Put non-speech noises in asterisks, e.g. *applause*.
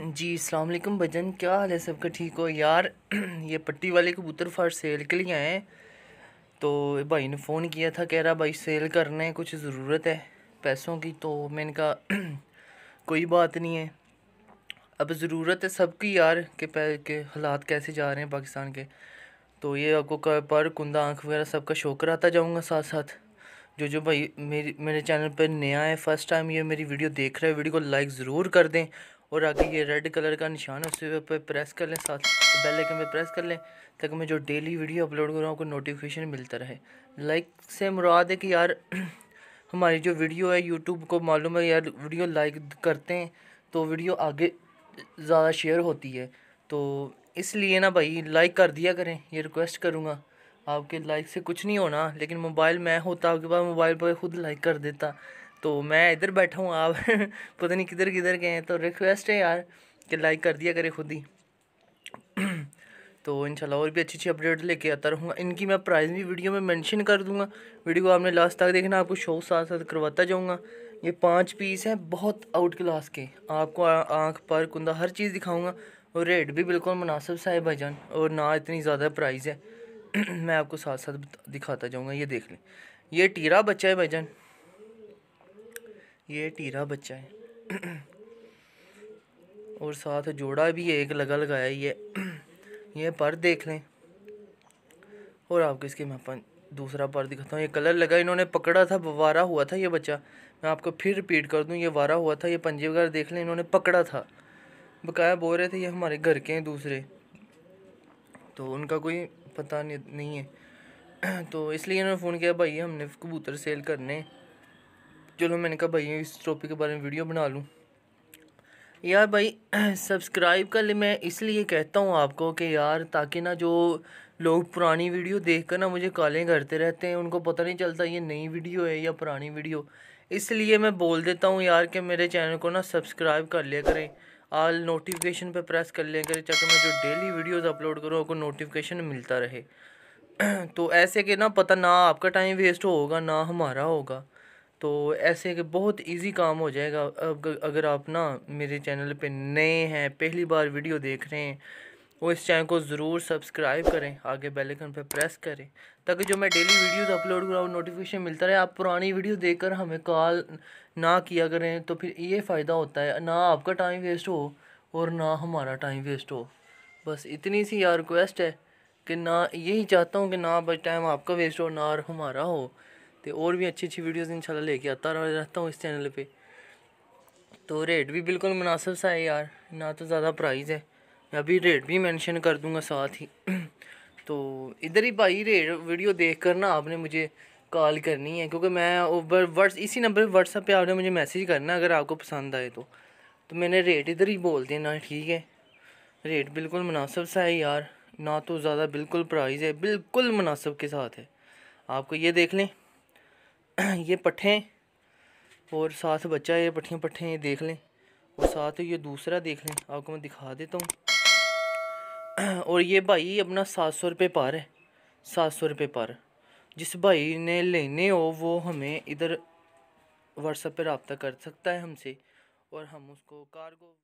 *coughs* जी अस्सलाम वालेकुम भजन क्या हाल है सबका ठीक हो यार *clears throat* ये पट्टी वाले कबूतर फार सेल के लिए आए हैं तो भाई ने फ़ोन किया था कह रहा भाई सेल करना है कुछ ज़रूरत है पैसों की तो मैंने कहा *clears throat* कोई बात नहीं है अब ज़रूरत है सबकी यार के के हालात कैसे जा रहे हैं पाकिस्तान के तो ये आपको पर कुंदा आँख वगैरह सबका शो कराता जाऊँगा साथ साथ जो जो भाई मेरी मेरे चैनल पर नया है फ़र्स्ट टाइम ये मेरी वीडियो देख रहे हैं वीडियो को लाइक ज़रूर कर दें और आगे ये रेड कलर का निशान है उस पर प्रेस कर लें साथ बेल आइकन पे प्रेस कर लें ताकि मैं जो डेली वीडियो अपलोड कर रहा हूँ आपको नोटिफिकेशन मिलता रहे लाइक से मुराद है कि यार *clears throat* हमारी जो वीडियो है यूट्यूब को मालूम है यार वीडियो लाइक करते हैं तो वीडियो आगे ज़्यादा शेयर होती है तो इसलिए ना भाई लाइक कर दिया करें ये रिक्वेस्ट करूँगा आपके लाइक से कुछ नहीं होना लेकिन मोबाइल मैं होता आपके पास मोबाइल पर खुद लाइक कर देता तो मैं इधर बैठा हूँ आप *laughs* पता नहीं किधर किधर गए हैं तो रिक्वेस्ट है यार कि लाइक कर दिया करें खुद ही *clears throat* तो इंशाल्लाह और भी अच्छी अच्छी अपडेट लेके आता रहूँगा इनकी मैं प्राइस भी वीडियो में मेंशन कर दूँगा वीडियो को आपने लास्ट तक देखना आपको शो साथ साथ करवाता जाऊँगा ये पाँच पीस हैं बहुत आउट क्लास के आपको आँख पर कुंदा हर चीज़ दिखाऊँगा और रेट भी बिल्कुल मुनासिब सा है भाईजान और ना इतनी ज़्यादा प्राइस है *clears throat* मैं आपको साथ साथ दिखाता जाऊँगा ये देख लें ये टीरा बच्चा है भाईजान ये टीरा बच्चा है और साथ जोड़ा भी एक लगा लगाया ये ये पर देख लें और आपको इसके मैं अपन दूसरा पर दिखाता हूँ ये कलर लगा इन्होंने पकड़ा था वारा हुआ था ये बच्चा मैं आपको फिर रिपीट कर दूँ ये वारा हुआ था ये पंजे वगैरह देख लें इन्होंने पकड़ा था बकाया बोल रहे थे ये हमारे घर के हैं दूसरे तो उनका कोई पता नहीं है तो इसलिए इन्होंने फ़ोन किया भाई हमने कबूतर सेल करने चलो मैंने कहा भाई इस टॉपिक के बारे में वीडियो बना लूँ यार भाई सब्सक्राइब *clears throat* कर ले मैं इसलिए कहता हूँ आपको कि यार ताकि ना जो लोग पुरानी वीडियो देख कर ना मुझे कॉलें करते रहते हैं उनको पता नहीं चलता ये नई वीडियो है या पुरानी वीडियो इसलिए मैं बोल देता हूँ यार कि मेरे चैनल को ना सब्सक्राइब कर लिया करें आल नोटिफिकेशन पे प्रेस कर लिया करें चाहे मैं जो डेली वीडियोस अपलोड करूँ आपको नोटिफिकेशन मिलता रहे *clears throat* तो ऐसे कि ना पता ना आपका टाइम वेस्ट होगा ना हमारा होगा तो ऐसे कि बहुत इजी काम हो जाएगा अब अगर आप ना मेरे चैनल पे नए हैं पहली बार वीडियो देख रहे हैं वो इस चैनल को ज़रूर सब्सक्राइब करें आगे बेल आइकन पर प्रेस करें ताकि जो मैं डेली वीडियोस अपलोड कराऊँ नोटिफिकेशन मिलता रहे आप पुरानी वीडियो देखकर हमें कॉल ना किया करें तो फिर ये फ़ायदा होता है ना आपका टाइम वेस्ट हो और ना हमारा टाइम वेस्ट हो बस इतनी सी यार रिक्वेस्ट है कि ना यही चाहता हूँ कि ना बस टाइम आपका वेस्ट हो ना हमारा हो तो और भी अच्छी अच्छी इन शाला लेके आता रहता हूँ इस चैनल पर तो रेट भी बिल्कुल मुनासिब सा है यार ना तो ज़्यादा प्राइस है मैं अभी रेट भी मेंशन कर दूँगा साथ ही *clears throat* तो इधर ही भाई रेट वीडियो देख कर ना आपने मुझे कॉल करनी है क्योंकि मैं ओवर वट्स इसी नंबर पर व्हाट्सअप पे आपने मुझे मैसेज करना अगर आपको पसंद आए तो तो मैंने रेट इधर ही बोल देना ठीक है रेट बिल्कुल मुनासिब सा है यार ना तो ज़्यादा बिल्कुल प्राइज़ है बिल्कुल मुनासिब के साथ है आपको ये देख लें *clears throat* ये पट्ठे और साथ बच्चा ये पट्ठियाँ पट्ठे ये देख लें और साथ ये दूसरा देख लें आपको मैं दिखा देता हूँ *clears throat* और ये भाई अपना सात सौ रुपये पार है सात सौ रुपये पार जिस भाई ने लेने हो वो हमें इधर व्हाट्सएप पर रबता कर सकता है हमसे और हम उसको कार्गो